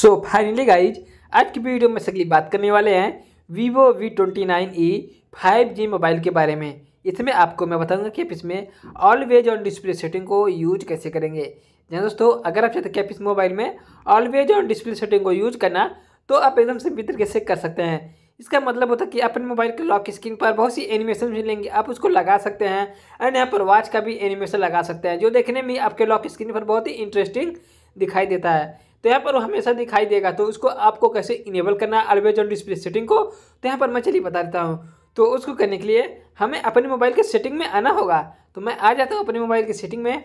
so finally guys आज की video में सगली बात करने वाले हैं Vivo V twenty nine E five G mobile के बारे में इसमें आपको मैं बताऊंगा कि आप इसमें ऑलवेज ऑन डिस्प्ले सेटिंग को यूज कैसे करेंगे जहाँ दोस्तों अगर आप चाहते हैं कि आप इस मोबाइल में ऑलवेज ऑन डिस्प्ले सेटिंग को यूज करना तो आप एकदम सिंपल तरीके से कर सकते हैं इसका मतलब होता है कि अपने मोबाइल के लॉक स्क्रीन पर बहुत सी एनिमेशन भी लेंगे आप उसको लगा सकते हैं एंड यहाँ पर वॉच का भी एनिमेशन लगा सकते हैं जो देखने में आपके लॉक स्क्रीन पर बहुत ही इंटरेस्टिंग दिखाई देता है तो यहाँ पर वो हमेशा दिखाई देगा तो उसको आपको कैसे इनेबल करना है अलवेज ऑन डिस्प्ले सेटिंग को तो यहाँ पर मैं चलिए बता देता हूँ तो उसको करने के लिए हमें अपने मोबाइल के सेटिंग में आना होगा तो मैं आ जाता हूँ अपने मोबाइल की सेटिंग में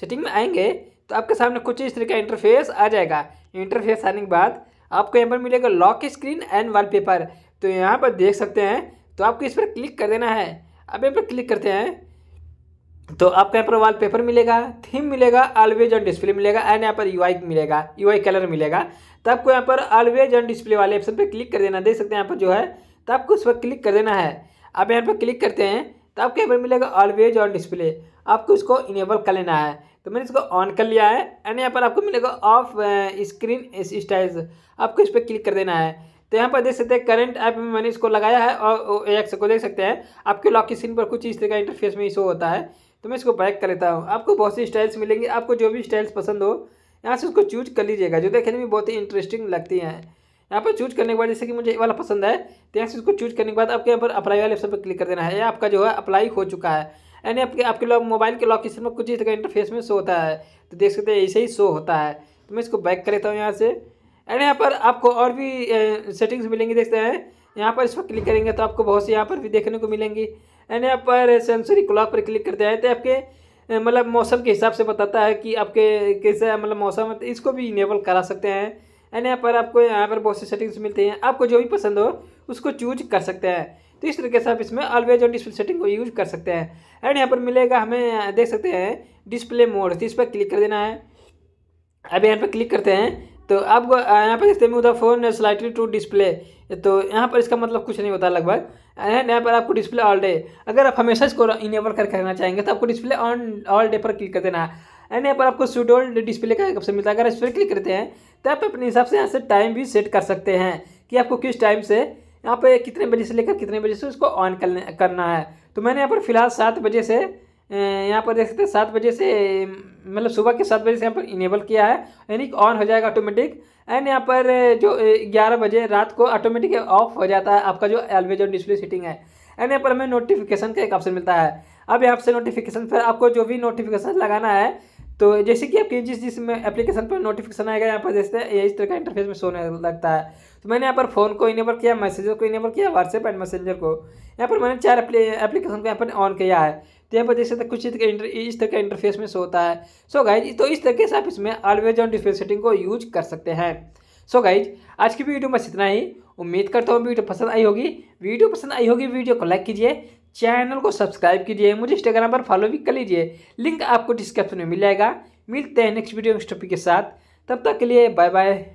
सेटिंग में आएंगे तो आपके सामने कुछ इस तरह का इंटरफेस आ जाएगा इंटरफेस आने के बाद आपको यहाँ पर मिलेगा लॉक स्क्रीन एंड वॉलपेपर तो यहाँ पर देख सकते हैं तो आपको इस पर क्लिक कर देना है अब यहाँ पर क्लिक करते हैं तो आपको यहाँ पर वॉलपेपर मिलेगा थीम मिलेगा ऑलवेज ऑन डिस्प्ले मिलेगा एंड यहाँ पर यूआई मिलेगा यूआई कलर मिलेगा तो आपको यहाँ पर ऑलवेज ऑन डिस्प्ले वाले ऑप्शन पर क्लिक कर देना देख सकते हैं यहाँ पर जो है तो आपको उस पर क्लिक कर देना है आप यहाँ पर क्लिक करते हैं तो आपको यहाँ पर मिलेगा ऑलवेज ऑन डिस्प्ले आपको इसको इनेबल कर लेना है तो मैंने इसको ऑन कर लिया है एंड यहाँ पर आपको मिलेगा ऑफ स्क्रीन स्टाइज आपको इस पर क्लिक कर देना है तो यहाँ पर देख सकते हैं करंट ऐप में मैंने इसको लगाया है और एक्स को देख सकते हैं आपके लॉक स्क्रीन पर कुछ इस तरह का इंटरफेस में इशो होता है तो मैं इसको बैक कर लेता हूँ आपको बहुत सी स्टाइल्स मिलेंगी आपको जो भी स्टाइल्स पसंद हो यहाँ से उसको चूज कर लीजिएगा जो देखने में बहुत ही इंटरेस्टिंग लगती है यहाँ पर चूज करने के बाद जैसे कि मुझे ये वाला पसंद है तो यहाँ से उसको चूज करने के बाद आपके यहाँ पर अप्लाई वाले ऑप्शन पर क्लिक कर देना है या आपका जो है अप्लाई हो चुका है यानी आपके आपके लॉक मोबाइल के लॉक में कुछ इस इंटरफेस में शो होता है तो देख सकते हैं ऐसे ही शो होता है तो मैं इसको बैक कर लेता हूँ यहाँ से एंड यहाँ पर आपको और भी सेटिंग्स मिलेंगी देखते हैं यहाँ पर इस पर क्लिक करेंगे तो आपको बहुत सी यहाँ पर भी देखने को मिलेंगी एंड यहाँ पर सेंसरी क्लॉक पर क्लिक करते हैं तो आपके मतलब मौसम के हिसाब से बताता है कि आपके कैसे मतलब मौसम है तो इसको भी इनेबल करा सकते हैं एंड यहाँ पर आपको यहाँ पर बहुत से सेटिंग्स मिलती हैं आपको जो भी पसंद हो उसको चूज कर सकते हैं तो इस तरीके से आप इसमें ऑलवेज ऑन डिस्प्ले सेटिंग को यूज कर सकते हैं एंड यहाँ पर मिलेगा हमें देख सकते हैं डिस्प्ले मोड तो इस पर क्लिक कर देना है अब यहाँ पर क्लिक करते हैं तो आप यहाँ पर इसमें होता फोन स्लाइटली टू डिस्प्ले तो यहाँ पर इसका मतलब कुछ नहीं होता लगभग एंड यहाँ पर आपको डिस्प्ले ऑल डे अगर आप हमेशा इसको इनेबल करके रखना चाहेंगे तो आपको डिस्प्ले ऑन ऑल डे पर क्लिक कर देना है एंड यहाँ पर आपको सूडोल डिस्प्ले का ऑप्शन मिलता है अगर इस पर क्लिक करते हैं तो आप अपने हिसाब से यहाँ से टाइम भी सेट कर सकते हैं कि आपको किस टाइम से यहाँ पर कितने बजे से लेकर कितने बजे से उसको ऑन करना है तो मैंने यहाँ पर फिलहाल सात बजे से यहाँ पर देख सकते हैं सात बजे से मतलब सुबह के सात बजे से यहाँ पर इनेबल किया है यानी ऑन हो जाएगा ऑटोमेटिक एंड यहाँ पर जो ग्यारह बजे रात को ऑटोमेटिक ऑफ हो जाता है आपका जो एलवेज और डिस्प्ले सेटिंग है एंड यहाँ पर हमें नोटिफिकेशन का एक ऑप्शन मिलता है अब यहाँ से नोटिफिकेशन पर आपको जो भी नोटिफिकेशन लगाना है तो जैसे कि आपकी जिस जिस में एप्लीकेशन पर नोटिफिकेशन आएगा यहाँ पर जैसे इस तरह का इंटरफेस में सोने लगता है तो मैंने यहाँ पर फ़ोन को इनेबल किया मैसेजर को इनेबल किया व्हाट्सएप एंड मैसेंजर को यहाँ पर मैंने चार एप्लीकेशन को यहाँ पर ऑन किया है तो यहाँ पर देख सकते कुछ इसके इंटर इस तरह का इंटरफेस में शो होता है सो so गाइज तो इस तरीके से आप इसमें ऑलवेज ऑन डिस्प्ले सेटिंग को यूज कर सकते हैं सो so गाइज आज की वीडियो बस इतना ही उम्मीद करता हूँ वीडियो पसंद आई होगी वीडियो पसंद आई होगी वीडियो को लाइक कीजिए चैनल को सब्सक्राइब कीजिए मुझे इंस्टाग्राम पर फॉलो भी कर लीजिए लिंक आपको डिस्क्रिप्शन में मिल जाएगा मिलते हैं नेक्स्ट वीडियो नेक्स्ट टॉपिक के साथ तब तक के लिए बाय बाय